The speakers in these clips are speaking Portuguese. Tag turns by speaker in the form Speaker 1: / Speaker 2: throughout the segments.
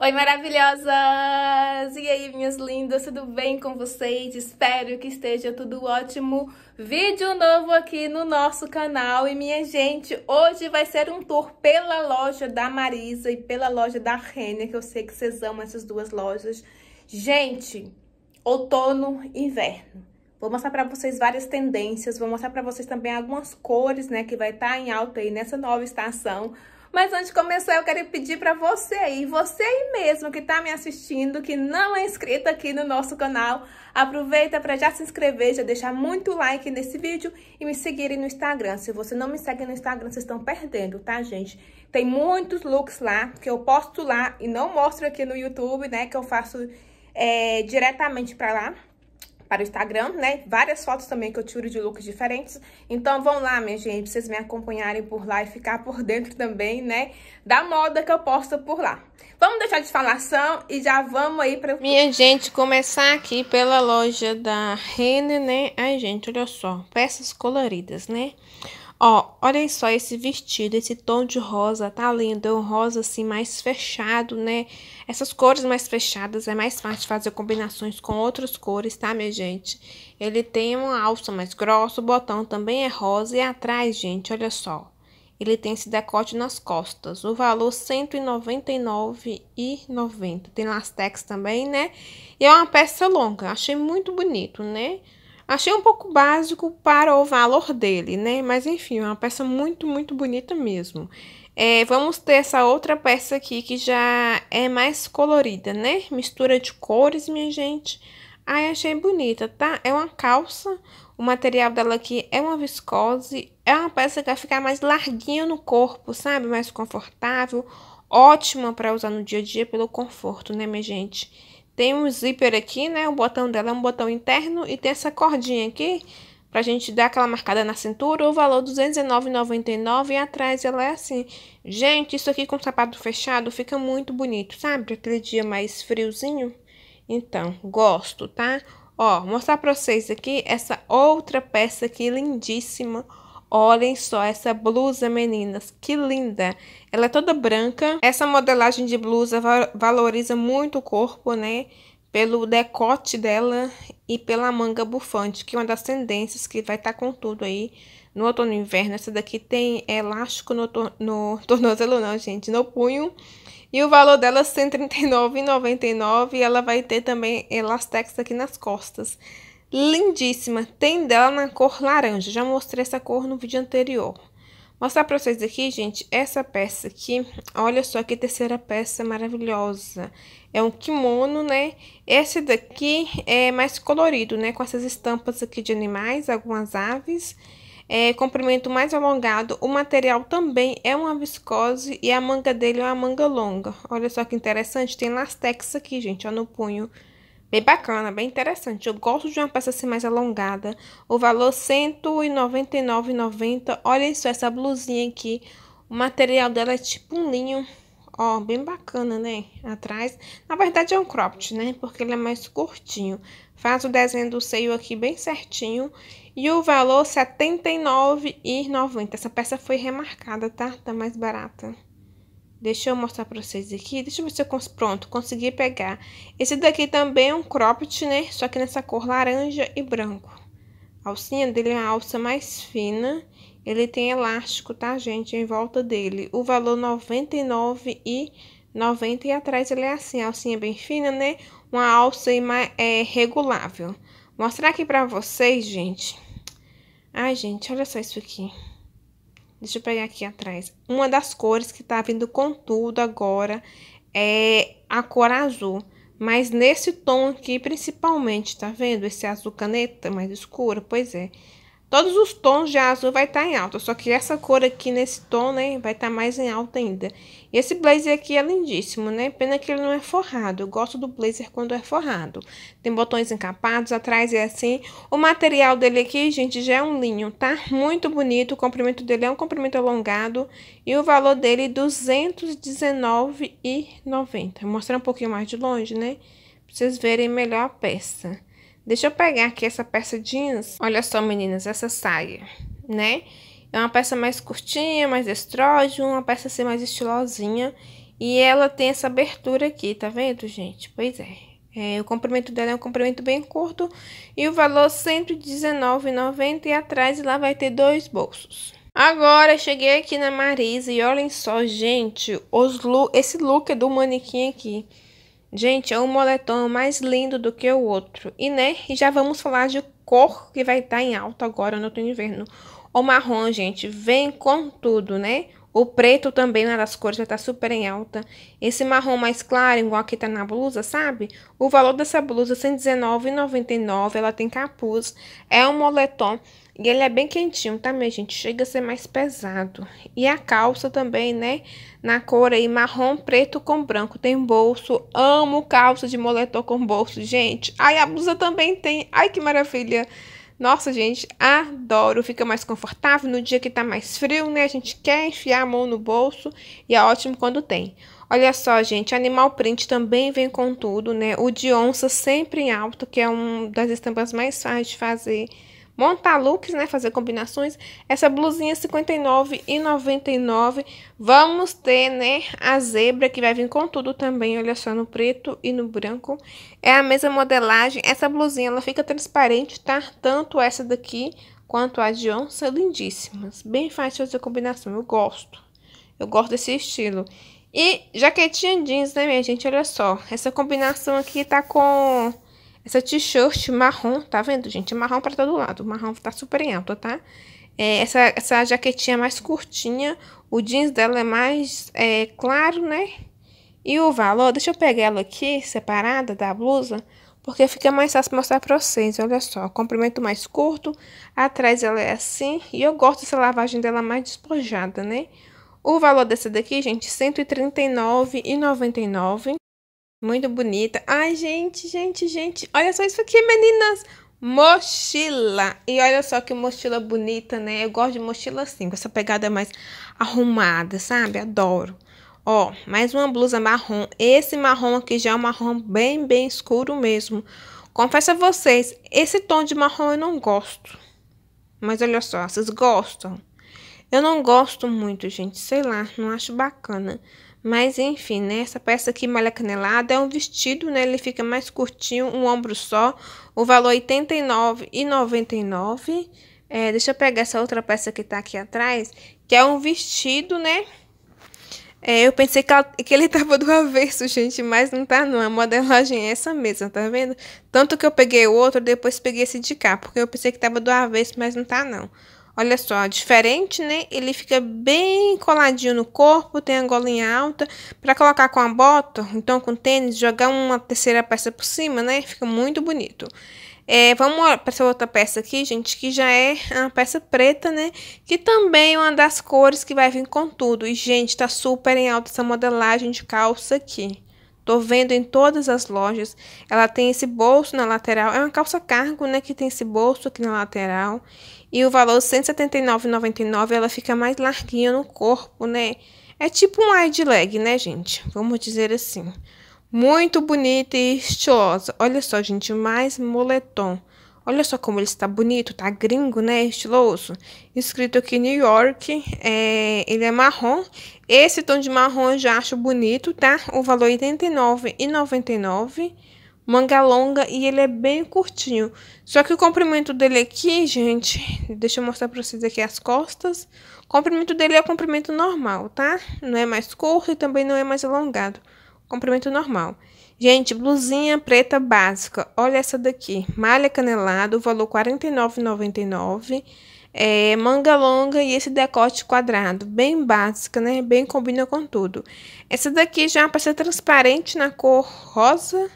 Speaker 1: Oi, maravilhosas! E aí, minhas lindas, tudo bem com vocês? Espero que esteja tudo ótimo. Vídeo novo aqui no nosso canal. E, minha gente, hoje vai ser um tour pela loja da Marisa e pela loja da Renner, que eu sei que vocês amam essas duas lojas. Gente, outono e inverno. Vou mostrar para vocês várias tendências, vou mostrar para vocês também algumas cores, né, que vai estar tá em alta aí nessa nova estação. Mas antes de começar, eu quero pedir para você aí, você aí mesmo que está me assistindo, que não é inscrito aqui no nosso canal, aproveita para já se inscrever, já deixar muito like nesse vídeo e me seguirem no Instagram. Se você não me segue no Instagram, vocês estão perdendo, tá, gente? Tem muitos looks lá que eu posto lá e não mostro aqui no YouTube, né, que eu faço é, diretamente para lá para o Instagram, né? Várias fotos também que eu tiro de looks diferentes. Então vão lá, minha gente, vocês me acompanharem por lá e ficar por dentro também, né? Da moda que eu posto por lá. Vamos deixar de falação e já vamos aí para Minha gente, começar aqui pela loja da Rene, né? Ai, gente, olha só, peças coloridas, né? Ó, olhem só esse vestido, esse tom de rosa, tá lindo. É um rosa assim mais fechado, né? Essas cores mais fechadas é mais fácil fazer combinações com outras cores, tá, minha gente? Ele tem uma alça mais grossa, o botão também é rosa e atrás, gente, olha só. Ele tem esse decote nas costas. O valor R$ 199,90. Tem lastex também, né? E é uma peça longa. Achei muito bonito, né? Achei um pouco básico para o valor dele, né? Mas enfim, é uma peça muito, muito bonita mesmo. É, vamos ter essa outra peça aqui que já é mais colorida, né? Mistura de cores, minha gente. Ai, achei bonita, tá? É uma calça, o material dela aqui é uma viscose. É uma peça que vai ficar mais larguinha no corpo, sabe? Mais confortável. Ótima para usar no dia a dia pelo conforto, né, minha gente? Tem um zíper aqui, né? O botão dela é um botão interno e tem essa cordinha aqui pra gente dar aquela marcada na cintura. O valor R$219,99 e atrás ela é assim. Gente, isso aqui com sapato fechado fica muito bonito, sabe? Aquele dia mais friozinho. Então, gosto, tá? Ó, mostrar pra vocês aqui essa outra peça aqui lindíssima. Olhem só essa blusa, meninas, que linda! Ela é toda branca. Essa modelagem de blusa valoriza muito o corpo, né? Pelo decote dela e pela manga bufante, que é uma das tendências que vai estar tá com tudo aí no outono e inverno. Essa daqui tem elástico no, no tornozelo, não, gente, no punho. E o valor dela é R$ 139,99 e ela vai ter também elastex aqui nas costas. Lindíssima. Tem dela na cor laranja. Já mostrei essa cor no vídeo anterior. Mostrar pra vocês aqui, gente, essa peça aqui. Olha só que terceira peça maravilhosa. É um kimono, né? Esse daqui é mais colorido, né? Com essas estampas aqui de animais, algumas aves. É, comprimento mais alongado. O material também é uma viscose e a manga dele é uma manga longa. Olha só que interessante. Tem lastex aqui, gente, ó, no punho. Bem bacana, bem interessante. Eu gosto de uma peça assim mais alongada. O valor R$ 199,90. Olha isso essa blusinha aqui. O material dela é tipo um linho. Ó, bem bacana, né? Atrás. Na verdade é um cropped, né? Porque ele é mais curtinho. Faz o desenho do seio aqui bem certinho. E o valor R$ 79,90. Essa peça foi remarcada, tá? Tá mais barata. Deixa eu mostrar pra vocês aqui. Deixa eu ver se eu... Cons... Pronto, consegui pegar. Esse daqui também é um cropped, né? Só que nessa cor laranja e branco. A alcinha dele é uma alça mais fina. Ele tem elástico, tá, gente? Em volta dele. O valor R$ 99,90. E atrás ele é assim, alcinha bem fina, né? Uma alça é, regulável. Mostrar aqui pra vocês, gente. Ai, gente, olha só isso aqui. Deixa eu pegar aqui atrás. Uma das cores que tá vindo com tudo agora é a cor azul. Mas nesse tom aqui, principalmente, tá vendo? Esse azul caneta mais escuro, pois é. Todos os tons de azul vai estar tá em alta, só que essa cor aqui nesse tom, né, vai estar tá mais em alta ainda. E esse blazer aqui é lindíssimo, né? Pena que ele não é forrado. Eu gosto do blazer quando é forrado. Tem botões encapados, atrás é assim. O material dele aqui, gente, já é um linho, tá? Muito bonito, o comprimento dele é um comprimento alongado. E o valor dele é R$ 219,90. Vou mostrar um pouquinho mais de longe, né? Pra vocês verem melhor a peça. Deixa eu pegar aqui essa peça jeans. Olha só, meninas, essa saia, né? É uma peça mais curtinha, mais estrógeno, uma peça assim mais estilosinha. E ela tem essa abertura aqui, tá vendo, gente? Pois é. é o comprimento dela é um comprimento bem curto e o valor R$ 119,90 e atrás lá vai ter dois bolsos. Agora, cheguei aqui na Marisa e olhem só, gente, os look, esse look é do manequim aqui. Gente, é um moletom mais lindo do que o outro. E, né, já vamos falar de cor que vai estar tá em alta agora no outono inverno. O marrom, gente, vem com tudo, né? O preto também, uma das cores, já tá super em alta. Esse marrom mais claro, igual aqui tá na blusa, sabe? O valor dessa blusa é R$119,99, ela tem capuz. É um moletom e ele é bem quentinho, tá, minha gente? Chega a ser mais pesado. E a calça também, né? Na cor aí marrom, preto com branco. Tem bolso. Amo calça de moletom com bolso, gente. Ai, a blusa também tem. Ai, que maravilha. Nossa, gente, adoro. Fica mais confortável no dia que tá mais frio, né? A gente quer enfiar a mão no bolso e é ótimo quando tem. Olha só, gente, Animal Print também vem com tudo, né? O de onça sempre em alto, que é uma das estampas mais fáceis de fazer montar looks, né, fazer combinações. Essa blusinha R$ 59,99. Vamos ter, né, a zebra que vai vir com tudo também, olha só, no preto e no branco. É a mesma modelagem. Essa blusinha, ela fica transparente, tá? Tanto essa daqui quanto a de onça, lindíssimas. Bem fácil fazer combinação, eu gosto. Eu gosto desse estilo. E jaquetinha jeans, né, minha gente? Olha só. Essa combinação aqui tá com essa t-shirt marrom, tá vendo, gente? É marrom pra todo lado. O marrom tá super em alta, tá? É, essa, essa jaquetinha é mais curtinha. O jeans dela é mais é, claro, né? E o valor, deixa eu pegar ela aqui, separada da blusa, porque fica mais fácil mostrar pra vocês. Olha só, comprimento mais curto, atrás ela é assim. E eu gosto dessa lavagem dela mais despojada, né? O valor dessa daqui, gente, R$ 139,99. Muito bonita. Ai, gente, gente, gente. Olha só isso aqui, meninas. Mochila. E olha só que mochila bonita, né? Eu gosto de mochila assim, com essa pegada mais arrumada, sabe? Adoro. Ó, mais uma blusa marrom. Esse marrom aqui já é um marrom bem, bem escuro mesmo. Confesso a vocês, esse tom de marrom eu não gosto. Mas olha só, vocês gostam? Eu não gosto muito, gente. Sei lá, não acho bacana. Mas enfim, né? Essa peça aqui, malha canelada, é um vestido, né? Ele fica mais curtinho, um ombro só. O valor R$ 89,99. É, deixa eu pegar essa outra peça que tá aqui atrás, que é um vestido, né? É, eu pensei que, ela, que, ele tava do avesso, gente, mas não tá não. A modelagem é essa mesma, tá vendo? Tanto que eu peguei o outro, depois peguei esse de cá, porque eu pensei que tava do avesso, mas não tá não. Olha só, diferente, né? Ele fica bem coladinho no corpo, tem a golinha alta. Para colocar com a bota, então com tênis, jogar uma terceira peça por cima, né? Fica muito bonito. É, vamos para essa outra peça aqui, gente, que já é uma peça preta, né? Que também é uma das cores que vai vir com tudo. E, gente, tá super em alta essa modelagem de calça aqui. Tô vendo em todas as lojas. Ela tem esse bolso na lateral. É uma calça cargo, né? Que tem esse bolso aqui na lateral. E o valor 179,99. Ela fica mais larguinha no corpo, né? É tipo um wide leg, né, gente? Vamos dizer assim. Muito bonita e estilosa. Olha só, gente, mais moletom. Olha só como ele está bonito, tá gringo, né? Estiloso. Escrito aqui New York, é, ele é marrom. Esse tom de marrom eu já acho bonito, tá? O valor R$ 89,99. Manga longa e ele é bem curtinho. Só que o comprimento dele aqui, gente, deixa eu mostrar para vocês aqui as costas. O comprimento dele é o comprimento normal, tá? Não é mais curto e também não é mais alongado. Comprimento normal. Gente, blusinha preta básica. Olha essa daqui. Malha canelado, valor R$ 49,99. É, manga longa e esse decote quadrado, bem básica, né? Bem combina com tudo. Essa daqui já é uma transparente na cor rosa,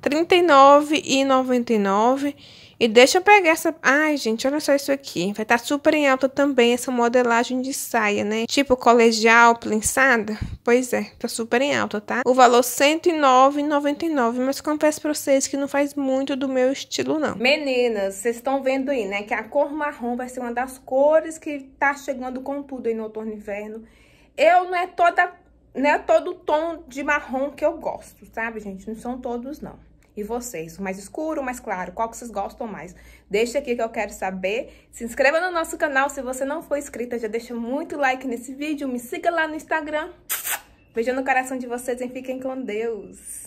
Speaker 1: R$ 39,99. E deixa eu pegar essa... Ai, gente, olha só isso aqui. Vai estar tá super em alta também essa modelagem de saia, né? Tipo colegial, plinçada. Pois é, tá super em alta, tá? O valor R$ 109,99, mas confesso pra vocês que não faz muito do meu estilo, não. Meninas, vocês estão vendo aí, né? Que a cor marrom vai ser uma das cores que tá chegando com tudo aí no outono e inverno. Eu não é toda... Não é todo tom de marrom que eu gosto, sabe, gente? Não são todos, não e vocês. mais escuro, mais claro, qual que vocês gostam mais. Deixa aqui que eu quero saber. Se inscreva no nosso canal se você não for inscrita. Já deixa muito like nesse vídeo. Me siga lá no Instagram. Beijo no coração de vocês e fiquem com Deus.